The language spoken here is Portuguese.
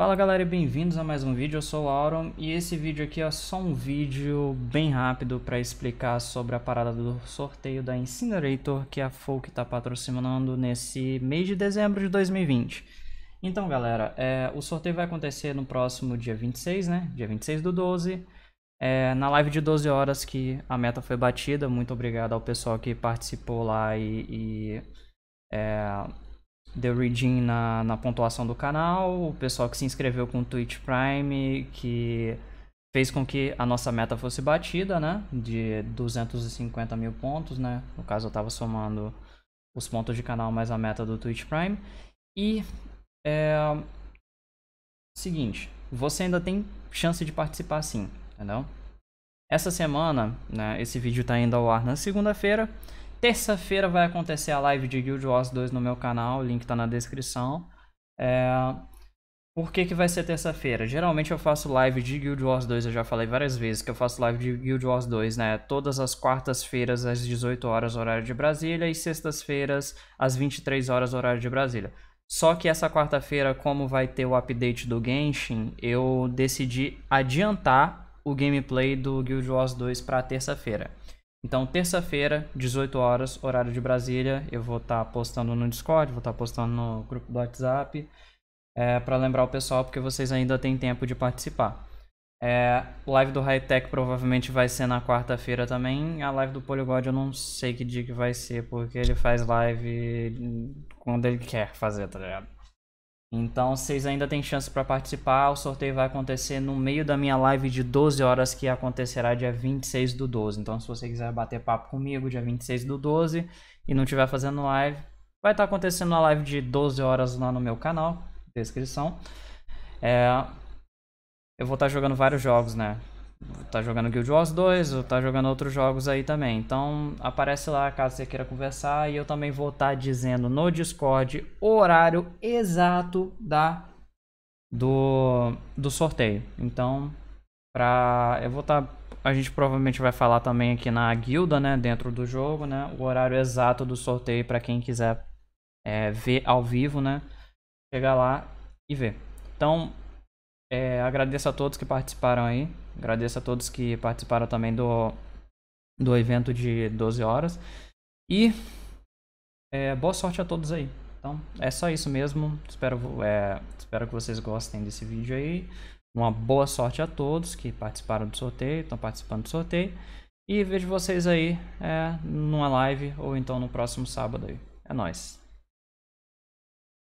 Fala galera, e bem-vindos a mais um vídeo, eu sou o Auron e esse vídeo aqui é só um vídeo bem rápido para explicar sobre a parada do sorteio da Incinerator que a Folk está patrocinando nesse mês de dezembro de 2020. Então galera, é, o sorteio vai acontecer no próximo dia 26, né? Dia 26 do 12, é, na live de 12 horas que a meta foi batida. Muito obrigado ao pessoal que participou lá e... e é deu reading na, na pontuação do canal, o pessoal que se inscreveu com o Twitch Prime, que fez com que a nossa meta fosse batida, né? De 250 mil pontos, né? No caso, eu estava somando os pontos de canal mais a meta do Twitch Prime. E é. Seguinte, você ainda tem chance de participar sim, entendeu? Essa semana, né, esse vídeo está indo ao ar na segunda-feira terça-feira vai acontecer a live de Guild Wars 2 no meu canal, o link tá na descrição. É... Por que, que vai ser terça-feira? Geralmente eu faço live de Guild Wars 2, eu já falei várias vezes que eu faço live de Guild Wars 2, né? Todas as quartas-feiras às 18 horas horário de Brasília e sextas-feiras às 23 horas horário de Brasília. Só que essa quarta-feira, como vai ter o update do Genshin, eu decidi adiantar o gameplay do Guild Wars 2 para terça-feira. Então, terça-feira, 18 horas, horário de Brasília, eu vou estar tá postando no Discord, vou estar tá postando no grupo do WhatsApp, é, para lembrar o pessoal, porque vocês ainda têm tempo de participar. É, live do High Tech provavelmente vai ser na quarta-feira também. A live do Polygod eu não sei que dia que vai ser, porque ele faz live quando ele quer fazer, tá ligado? Então vocês ainda têm chance para participar. O sorteio vai acontecer no meio da minha live de 12 horas, que acontecerá dia 26 do 12. Então, se você quiser bater papo comigo dia 26 do 12 e não estiver fazendo live, vai estar tá acontecendo uma live de 12 horas lá no meu canal. Descrição. É... Eu vou estar tá jogando vários jogos, né? tá jogando Guild Wars 2 ou tá jogando outros jogos aí também. Então aparece lá caso você queira conversar e eu também vou estar tá dizendo no Discord o horário exato da do, do sorteio. Então, pra eu vou estar tá, a gente provavelmente vai falar também aqui na guilda, né, dentro do jogo, né, o horário exato do sorteio para quem quiser é, ver ao vivo, né, chegar lá e ver. Então, é, agradeço a todos que participaram aí. Agradeço a todos que participaram também do, do evento de 12 horas. E é, boa sorte a todos aí. Então, é só isso mesmo. Espero, é, espero que vocês gostem desse vídeo aí. Uma boa sorte a todos que participaram do sorteio, estão participando do sorteio. E vejo vocês aí é, numa live ou então no próximo sábado aí. É nóis.